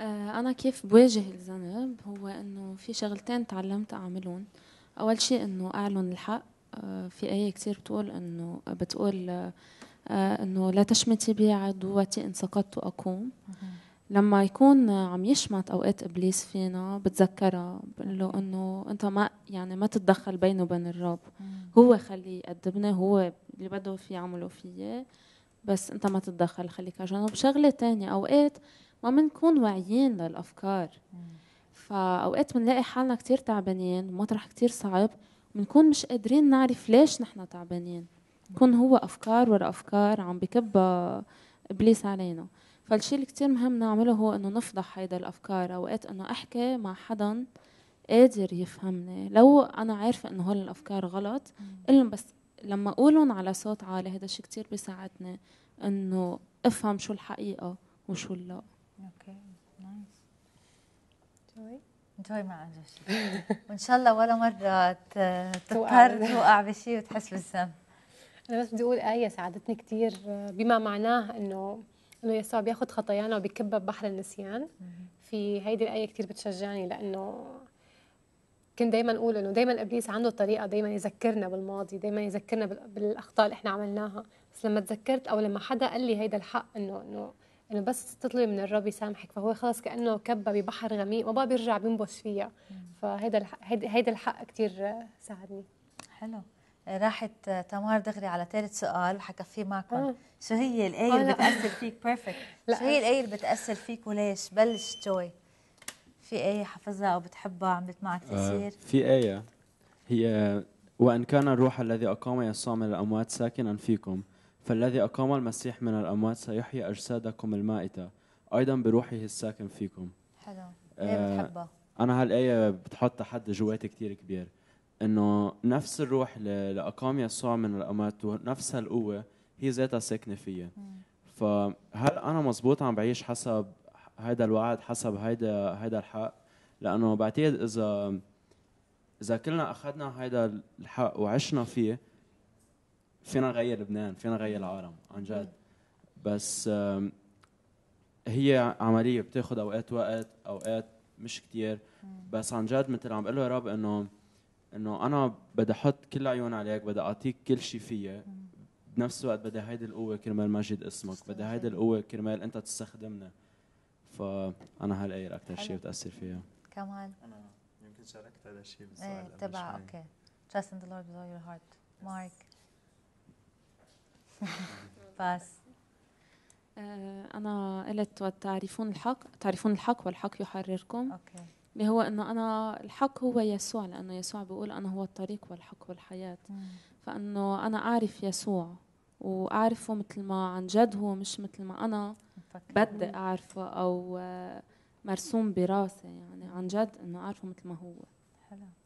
آه، أنا كيف بواجه الذنب هو إنه في شغلتين تعلمت أعملهم أول شيء إنه أعلن الحق آه، في آية كتير بتقول إنه بتقول آه، إنه لا تشمتي بي عدوتي إن سقطت أقوم لما يكون عم يشمت أوقات إبليس فينا بتذكرها بقول له إنه أنت ما يعني ما تتدخل بينه وبين الرب هو خليه يقدمني هو اللي بده في يعمله فيه بس أنت ما تتدخل خليك على جنب شغلة تانية أوقات ما بنكون واعيين للافكار فاوقات بنلاقي حالنا كثير تعبانين مطرح كثير صعب بنكون مش قادرين نعرف ليش نحن تعبانين بكون هو افكار ورا افكار عم بكب ابليس علينا فالشيء اللي كثير مهم نعمله هو انه نفضح هيدا الافكار اوقات انه احكي مع حدا قادر يفهمني لو انا عارفه انه هول الافكار غلط قلهم بس لما اقولهم على صوت عالي هذا الشيء كثير بيساعدني انه افهم شو الحقيقه وشو لا اوكي نايس انجوي انجوي ما عنده شيء وان شاء الله ولا مره تضطر توقع بشيء وتحس بالذنب انا بس بدي اقول ايه ساعدتني كثير آه، بما معناه انه انه يسوع بياخذ خطايانا وبيكبها ببحر النسيان في هيدي الايه كثير بتشجعني لانه كنت دائما اقول انه دائما ابليس عنده طريقه دائما يذكرنا بالماضي دائما يذكرنا بالاخطاء اللي احنا عملناها بس لما تذكرت او لما حدا قال لي هيدا الحق انه انه انه بس تطلبي من الرب يسامحك فهو خلاص كانه كبه ببحر غميق ما بقى بيرجع بينبش فيها فهيدا الحق هيدا الحق كثير ساعدني حلو راحت تمار دغري على ثالث سؤال فيه معكم آه. شو هي الآية اللي آه، بتأثر فيك بيرفكت شو هي الآية اللي بتأثر فيك وليش بلش جوي في آية حفظها أو بتحبها عملت معك تأثير آه في آية هي وإن كان الروح الذي أقام يسوع من الأموات ساكنا فيكم فالذي أقام المسيح من الأموات سيحيي أجسادكم المائتة أيضا بروحه الساكن فيكم حلو آه إيه بتحبها أنا هالآية بتحط حد جواتي كتير كبير إنه نفس الروح اللي أقام يسوع من الأموات ونفس هالقوة هي ذاتها ساكنة فيا فهل أنا مزبوط عم بعيش حسب هيدا الوعد حسب هيدا هيدا الحق لأنه بعتقد إذا إذا كلنا أخذنا هيدا الحق وعشنا فيه فينا نغير لبنان فينا نغير العالم عن جد بس هي عمليه بتاخذ اوقات وقت اوقات مش كتير بس عن جد مثل عم بقول له يا رب انه انه انا بدي احط كل عيون عليك بدي اعطيك كل شيء فيي بنفس الوقت بدي هيدي القوه كرمال ماجد اسمك بدي هيدي القوه كرمال انت تستخدمنا فانا هالايه اكثر شيء بتاثر فيها كمان انا يمكن شاركت هذا الشيء بالسؤال إيه، تبع اوكي trust in the Lord with all your heart Mark باس آه، أنا قلت وتعرفون الحق تعرفون الحق والحق يحرركم أوكي. اللي هو انه انا الحق هو يسوع لانه يسوع بيقول انا هو الطريق والحق والحياه فانه انا اعرف يسوع واعرفه مثل ما عن جد هو مش مثل ما انا بدي اعرفه او آه، مرسوم براسي يعني عن جد انه اعرفه مثل ما هو حلو